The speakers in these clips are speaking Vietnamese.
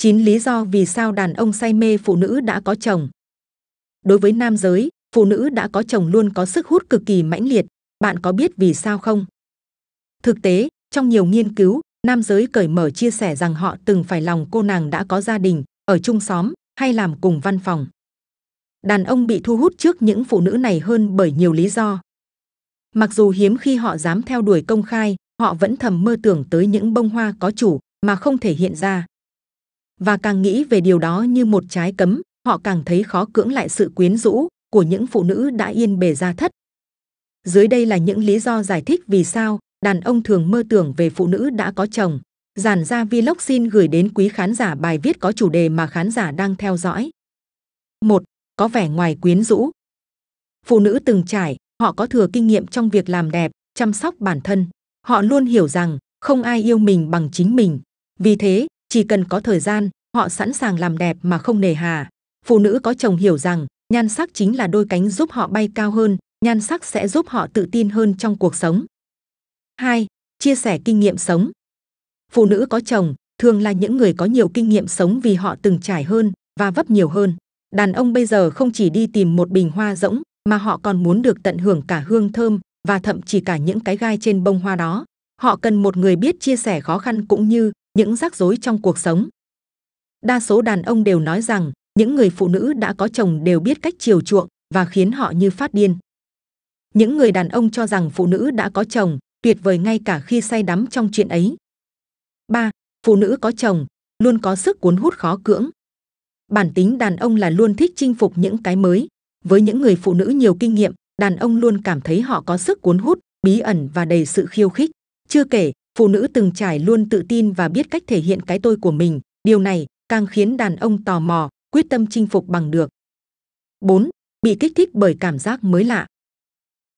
9 lý do vì sao đàn ông say mê phụ nữ đã có chồng. Đối với nam giới, phụ nữ đã có chồng luôn có sức hút cực kỳ mãnh liệt, bạn có biết vì sao không? Thực tế, trong nhiều nghiên cứu, nam giới cởi mở chia sẻ rằng họ từng phải lòng cô nàng đã có gia đình, ở chung xóm hay làm cùng văn phòng. Đàn ông bị thu hút trước những phụ nữ này hơn bởi nhiều lý do. Mặc dù hiếm khi họ dám theo đuổi công khai, họ vẫn thầm mơ tưởng tới những bông hoa có chủ mà không thể hiện ra và càng nghĩ về điều đó như một trái cấm, họ càng thấy khó cưỡng lại sự quyến rũ của những phụ nữ đã yên bề gia thất. Dưới đây là những lý do giải thích vì sao đàn ông thường mơ tưởng về phụ nữ đã có chồng. Giản ra vlog xin gửi đến quý khán giả bài viết có chủ đề mà khán giả đang theo dõi. 1. Có vẻ ngoài quyến rũ. Phụ nữ từng trải, họ có thừa kinh nghiệm trong việc làm đẹp, chăm sóc bản thân. Họ luôn hiểu rằng không ai yêu mình bằng chính mình. Vì thế, chỉ cần có thời gian họ sẵn sàng làm đẹp mà không nề hà phụ nữ có chồng hiểu rằng nhan sắc chính là đôi cánh giúp họ bay cao hơn nhan sắc sẽ giúp họ tự tin hơn trong cuộc sống 2. chia sẻ kinh nghiệm sống phụ nữ có chồng thường là những người có nhiều kinh nghiệm sống vì họ từng trải hơn và vấp nhiều hơn đàn ông bây giờ không chỉ đi tìm một bình hoa rỗng mà họ còn muốn được tận hưởng cả hương thơm và thậm chí cả những cái gai trên bông hoa đó họ cần một người biết chia sẻ khó khăn cũng như những rắc rối trong cuộc sống. Đa số đàn ông đều nói rằng những người phụ nữ đã có chồng đều biết cách chiều chuộng và khiến họ như phát điên. Những người đàn ông cho rằng phụ nữ đã có chồng tuyệt vời ngay cả khi say đắm trong chuyện ấy. 3. Phụ nữ có chồng luôn có sức cuốn hút khó cưỡng. Bản tính đàn ông là luôn thích chinh phục những cái mới. Với những người phụ nữ nhiều kinh nghiệm, đàn ông luôn cảm thấy họ có sức cuốn hút, bí ẩn và đầy sự khiêu khích. Chưa kể, phụ nữ từng trải luôn tự tin và biết cách thể hiện cái tôi của mình, điều này càng khiến đàn ông tò mò, quyết tâm chinh phục bằng được. 4. Bị kích thích bởi cảm giác mới lạ.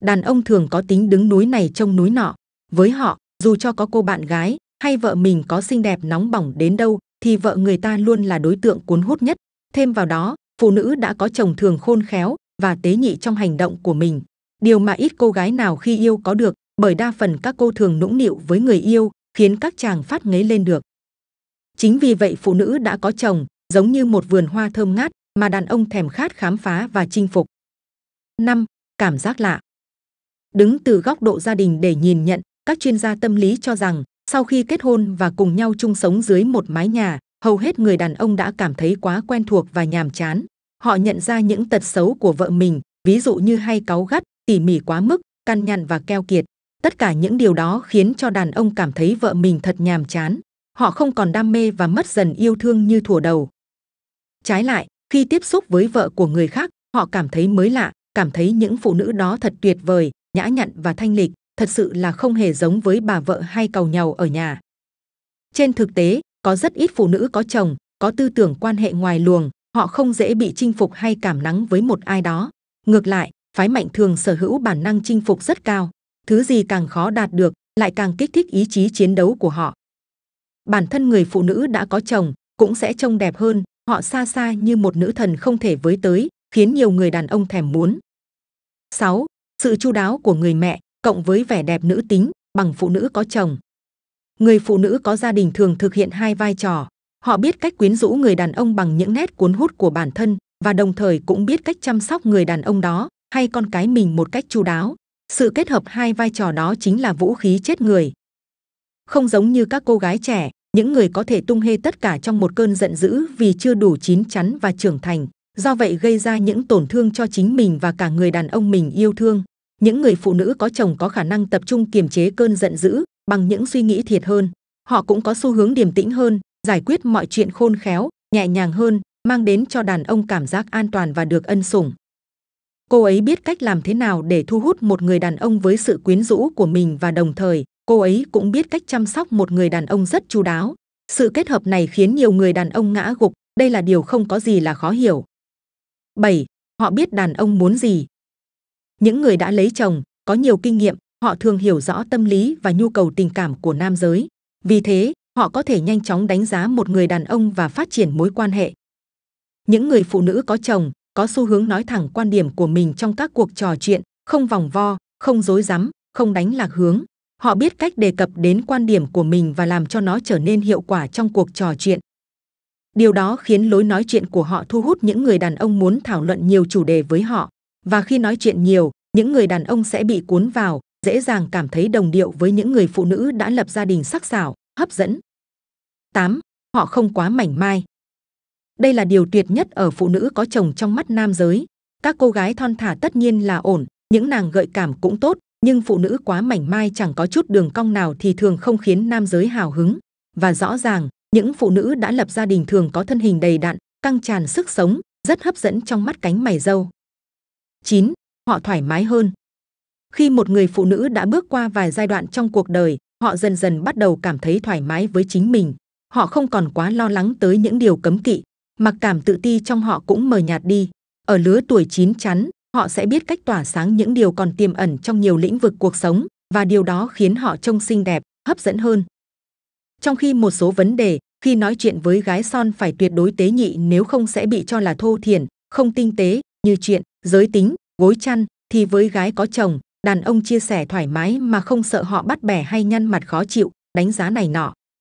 Đàn ông thường có tính đứng núi này trông núi nọ, với họ, dù cho có cô bạn gái hay vợ mình có xinh đẹp nóng bỏng đến đâu thì vợ người ta luôn là đối tượng cuốn hút nhất, thêm vào đó, phụ nữ đã có chồng thường khôn khéo và tế nhị trong hành động của mình, điều mà ít cô gái nào khi yêu có được bởi đa phần các cô thường nũng nịu với người yêu khiến các chàng phát ngấy lên được. Chính vì vậy phụ nữ đã có chồng giống như một vườn hoa thơm ngát mà đàn ông thèm khát khám phá và chinh phục. 5. Cảm giác lạ Đứng từ góc độ gia đình để nhìn nhận, các chuyên gia tâm lý cho rằng sau khi kết hôn và cùng nhau chung sống dưới một mái nhà, hầu hết người đàn ông đã cảm thấy quá quen thuộc và nhàm chán. Họ nhận ra những tật xấu của vợ mình, ví dụ như hay cáu gắt, tỉ mỉ quá mức, căn nhằn và keo kiệt. Tất cả những điều đó khiến cho đàn ông cảm thấy vợ mình thật nhàm chán. Họ không còn đam mê và mất dần yêu thương như thủa đầu. Trái lại, khi tiếp xúc với vợ của người khác, họ cảm thấy mới lạ, cảm thấy những phụ nữ đó thật tuyệt vời, nhã nhặn và thanh lịch, thật sự là không hề giống với bà vợ hay cầu nhau ở nhà. Trên thực tế, có rất ít phụ nữ có chồng, có tư tưởng quan hệ ngoài luồng, họ không dễ bị chinh phục hay cảm nắng với một ai đó. Ngược lại, phái mạnh thường sở hữu bản năng chinh phục rất cao, thứ gì càng khó đạt được lại càng kích thích ý chí chiến đấu của họ. Bản thân người phụ nữ đã có chồng cũng sẽ trông đẹp hơn, họ xa xa như một nữ thần không thể với tới, khiến nhiều người đàn ông thèm muốn. 6. Sự chu đáo của người mẹ cộng với vẻ đẹp nữ tính bằng phụ nữ có chồng. Người phụ nữ có gia đình thường thực hiện hai vai trò, họ biết cách quyến rũ người đàn ông bằng những nét cuốn hút của bản thân và đồng thời cũng biết cách chăm sóc người đàn ông đó hay con cái mình một cách chu đáo. Sự kết hợp hai vai trò đó chính là vũ khí chết người. Không giống như các cô gái trẻ, những người có thể tung hê tất cả trong một cơn giận dữ vì chưa đủ chín chắn và trưởng thành, do vậy gây ra những tổn thương cho chính mình và cả người đàn ông mình yêu thương. Những người phụ nữ có chồng có khả năng tập trung kiềm chế cơn giận dữ bằng những suy nghĩ thiệt hơn. Họ cũng có xu hướng điềm tĩnh hơn, giải quyết mọi chuyện khôn khéo, nhẹ nhàng hơn, mang đến cho đàn ông cảm giác an toàn và được ân sủng. Cô ấy biết cách làm thế nào để thu hút một người đàn ông với sự quyến rũ của mình và đồng thời, cô ấy cũng biết cách chăm sóc một người đàn ông rất chu đáo. Sự kết hợp này khiến nhiều người đàn ông ngã gục, đây là điều không có gì là khó hiểu. 7. Họ biết đàn ông muốn gì. Những người đã lấy chồng, có nhiều kinh nghiệm, họ thường hiểu rõ tâm lý và nhu cầu tình cảm của nam giới. Vì thế, họ có thể nhanh chóng đánh giá một người đàn ông và phát triển mối quan hệ. Những người phụ nữ có chồng, có xu hướng nói thẳng quan điểm của mình trong các cuộc trò chuyện, không vòng vo, không dối rắm, không đánh lạc hướng. Họ biết cách đề cập đến quan điểm của mình và làm cho nó trở nên hiệu quả trong cuộc trò chuyện. Điều đó khiến lối nói chuyện của họ thu hút những người đàn ông muốn thảo luận nhiều chủ đề với họ. Và khi nói chuyện nhiều, những người đàn ông sẽ bị cuốn vào, dễ dàng cảm thấy đồng điệu với những người phụ nữ đã lập gia đình sắc sảo, hấp dẫn. 8. Họ không quá mảnh mai. Đây là điều tuyệt nhất ở phụ nữ có chồng trong mắt nam giới. Các cô gái thon thả tất nhiên là ổn, những nàng gợi cảm cũng tốt, nhưng phụ nữ quá mảnh mai chẳng có chút đường cong nào thì thường không khiến nam giới hào hứng. Và rõ ràng, những phụ nữ đã lập gia đình thường có thân hình đầy đặn, căng tràn sức sống, rất hấp dẫn trong mắt cánh mày râu. 9. Họ thoải mái hơn. Khi một người phụ nữ đã bước qua vài giai đoạn trong cuộc đời, họ dần dần bắt đầu cảm thấy thoải mái với chính mình. Họ không còn quá lo lắng tới những điều cấm kỵ, mặc cảm tự ti trong họ cũng mờ nhạt đi. Ở lứa tuổi chín chắn, họ sẽ biết cách tỏa sáng những điều còn tiềm ẩn trong nhiều lĩnh vực cuộc sống và điều đó khiến họ trông xinh đẹp, hấp dẫn hơn. Trong khi một số vấn đề, khi nói chuyện với gái son phải tuyệt đối tế nhị nếu không sẽ bị cho là thô thiển, không tinh tế, như chuyện, giới tính, gối chăn, thì với gái có chồng, đàn ông chia sẻ thoải mái mà không sợ họ bắt bẻ hay nhăn mặt khó chịu, đánh giá này nọ.